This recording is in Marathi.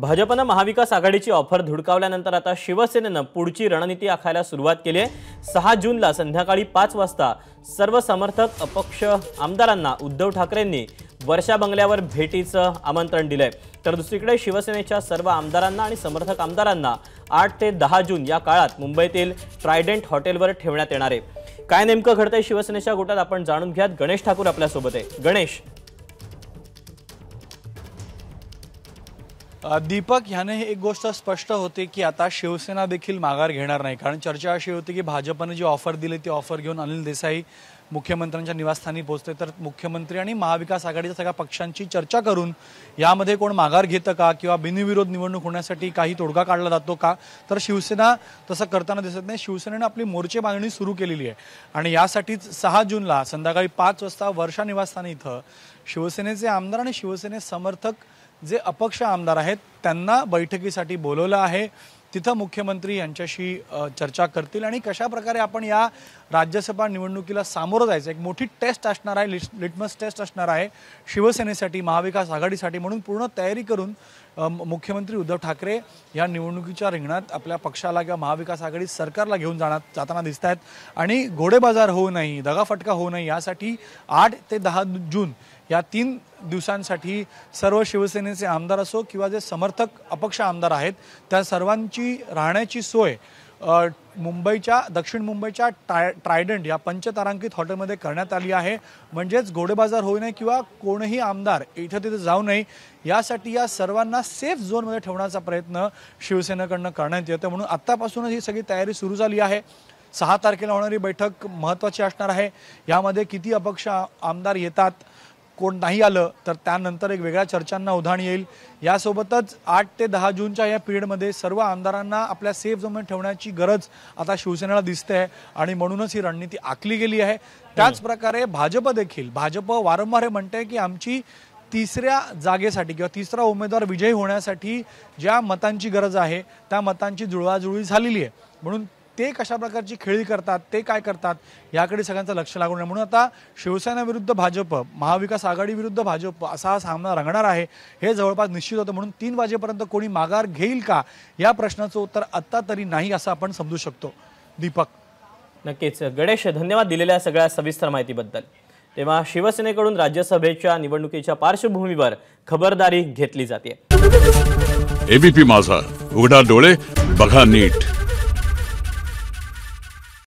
भाजपनं महाविकास आघाडीची ऑफर धुडकावल्यानंतर आता शिवसेनेनं पुढची रणनीती आखायला सुरुवात केली आहे सहा जूनला संध्याकाळी पाच वाजता सर्व समर्थक अपक्ष आमदारांना उद्धव ठाकरेंनी वर्षा बंगल्यावर भेटीचं आमंत्रण दिलंय तर दुसरीकडे शिवसेनेच्या सर्व आमदारांना आणि समर्थक आमदारांना आठ ते दहा जून या काळात मुंबईतील ट्रायडेंट हॉटेलवर ठेवण्यात येणार आहे काय नेमकं घडतंय शिवसेनेच्या गोटात आपण जाणून घ्यात गणेश ठाकूर आपल्यासोबत आहे गणेश दीपक ह्याने हे एक गोष्ट स्पष्ट होते की आता शिवसेना देखील माघार घेणार नाही कारण चर्चा अशी होती की भाजपने जी ऑफर दिली ती ऑफर घेऊन अनिल देसाई मुख्यमंत्र्यांच्या निवासस्थानी पोहोचते तर मुख्यमंत्री आणि महाविकास आघाडीच्या सगळ्या पक्षांची चर्चा करून यामध्ये कोण माघार घेतं का किंवा बिनविरोध निवडणूक होण्यासाठी काही तोडगा काढला जातो का तर शिवसेना तसं करताना दिसत नाही शिवसेनेनं आपली मोर्चे मागणी सुरू केलेली आहे आणि यासाठीच सहा जूनला संध्याकाळी पाच वाजता वर्षा निवासस्थानी इथं शिवसेनेचे आमदार आणि शिवसेने समर्थक जे अपक्ष आमदार आहेत त्यांना बैठकीसाठी बोलवलं आहे तिथं मुख्यमंत्री यांच्याशी चर्चा करतील आणि कशाप्रकारे आपण या राज्यसभा निवडणुकीला सामोरं जायचं एक मोठी टेस्ट असणार आहे लिटमस टेस्ट असणार आहे शिवसेनेसाठी महाविकास आघाडीसाठी म्हणून पूर्ण तयारी करून मुख्यमंत्री उद्धव ठाकरे या निवडणुकीच्या रिंगणात आपल्या पक्षाला किंवा महाविकास आघाडी सरकारला घेऊन जाणार जाताना दिसत आहेत आणि घोडेबाजार होऊ नये दगाफटका होऊ नये यासाठी आठ ते दहा जून या तीन दिवसांसाठी सर्व शिवसेनेचे आमदार असो किंवा जे समर्थक अपक्ष आमदार आहेत त्या सर्वांची राहण्याची सोय मुंबईच्या दक्षिण मुंबईच्या टाय ट्रायडंट या पंचतारांकित हॉटेलमध्ये करण्यात आली आहे म्हणजेच घोडेबाजार होऊ नये किंवा कोणही आमदार इथं तिथं जाऊ नये यासाठी या सर्वांना सेफ झोनमध्ये ठेवण्याचा प्रयत्न शिवसेनेकडनं करण्यात येतं म्हणून आत्तापासूनच ही सगळी तयारी सुरू झाली आहे सहा तारखेला होणारी बैठक महत्त्वाची असणार आहे यामध्ये किती अपक्ष आमदार येतात कोण नाही आलं तर त्यानंतर एक वेगळ्या चर्चांना उधाण येईल यासोबतच आठ ते दहा जूनच्या या पिरियडमध्ये सर्व आमदारांना आपल्या सेफ जमून ठेवण्याची गरज आता शिवसेनेला दिसते आहे आणि म्हणूनच ही रणनीती आखली गेली आहे त्याचप्रकारे भाजप देखील भाजप वारंवार हे म्हणते की आमची तिसऱ्या जागेसाठी किंवा तिसरा उमेदवार विजयी होण्यासाठी ज्या मतांची गरज आहे त्या मतांची जुळवाजुळवी झालेली आहे म्हणून ते कशा प्रकारची खेळी करतात ते काय करतात याकडे सगळ्यांचं लक्ष लागू नये म्हणून आता शिवसेना विरुद्ध भाजप महाविकास आघाडी विरुद्ध भाजप असा हा सामना रंगणार आहे हे जवळपास निश्चित होतं म्हणून तीन वाजेपर्यंत कोणी माघार घेईल का या प्रश्नाचं उत्तर आत्ता तरी नाही असं आपण समजू शकतो दीपक नक्कीच गणेश धन्यवाद दिलेल्या सगळ्या सविस्तर माहितीबद्दल तेव्हा शिवसेनेकडून राज्यसभेच्या निवडणुकीच्या पार्श्वभूमीवर खबरदारी घेतली जाते एबीपी माझा उघडा डोळे बघा नीट